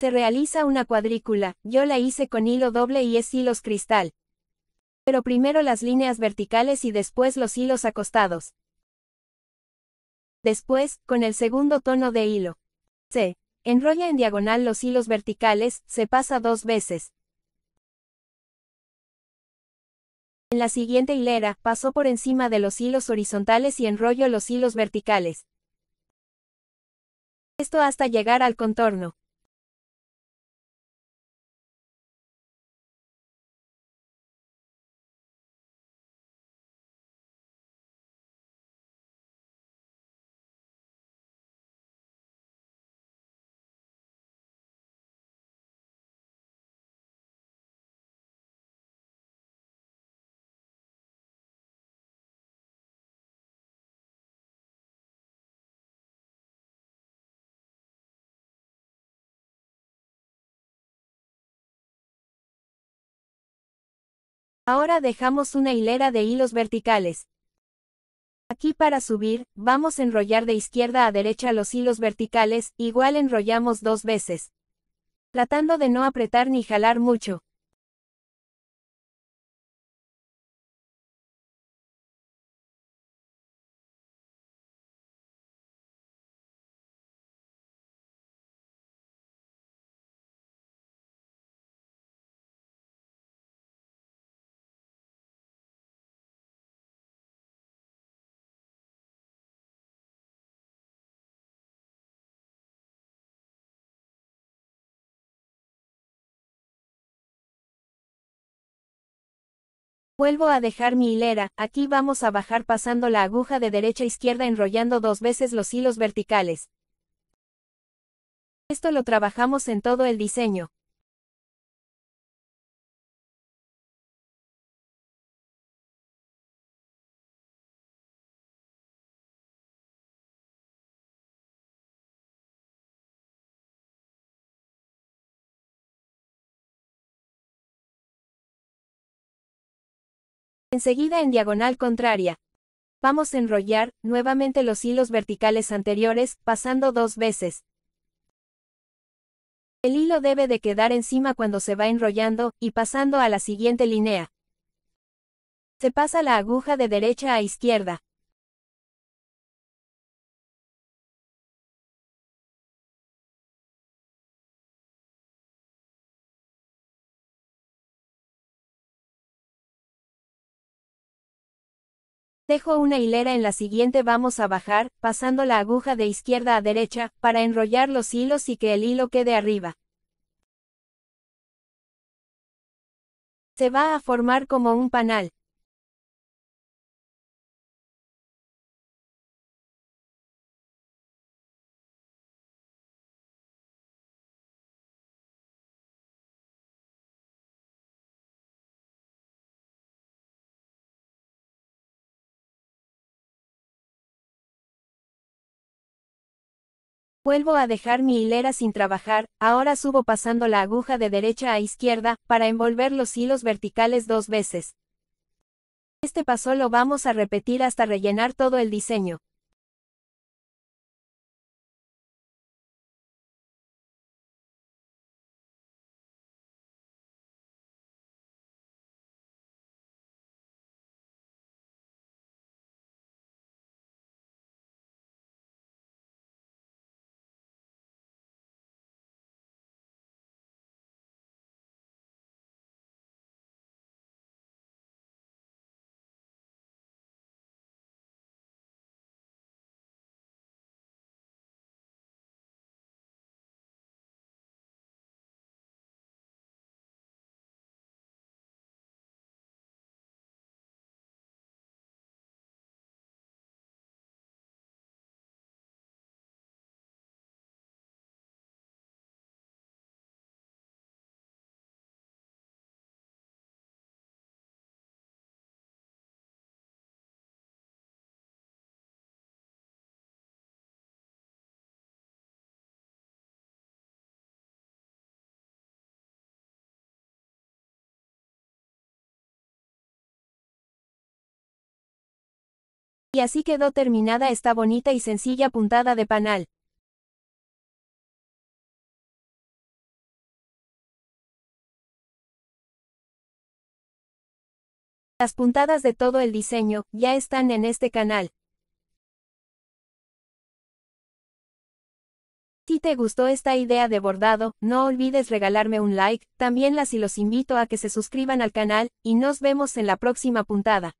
Se realiza una cuadrícula, yo la hice con hilo doble y es hilos cristal. Pero primero las líneas verticales y después los hilos acostados. Después, con el segundo tono de hilo. C. enrolla en diagonal los hilos verticales, se pasa dos veces. En la siguiente hilera, paso por encima de los hilos horizontales y enrollo los hilos verticales. Esto hasta llegar al contorno. Ahora dejamos una hilera de hilos verticales. Aquí para subir, vamos a enrollar de izquierda a derecha los hilos verticales, igual enrollamos dos veces. Tratando de no apretar ni jalar mucho. Vuelvo a dejar mi hilera, aquí vamos a bajar pasando la aguja de derecha a izquierda enrollando dos veces los hilos verticales. Esto lo trabajamos en todo el diseño. Enseguida en diagonal contraria. Vamos a enrollar nuevamente los hilos verticales anteriores, pasando dos veces. El hilo debe de quedar encima cuando se va enrollando, y pasando a la siguiente línea. Se pasa la aguja de derecha a izquierda. Dejo una hilera en la siguiente vamos a bajar, pasando la aguja de izquierda a derecha, para enrollar los hilos y que el hilo quede arriba. Se va a formar como un panal. Vuelvo a dejar mi hilera sin trabajar, ahora subo pasando la aguja de derecha a izquierda, para envolver los hilos verticales dos veces. Este paso lo vamos a repetir hasta rellenar todo el diseño. Y así quedó terminada esta bonita y sencilla puntada de panal. Las puntadas de todo el diseño, ya están en este canal. Si te gustó esta idea de bordado, no olvides regalarme un like, también las y los invito a que se suscriban al canal, y nos vemos en la próxima puntada.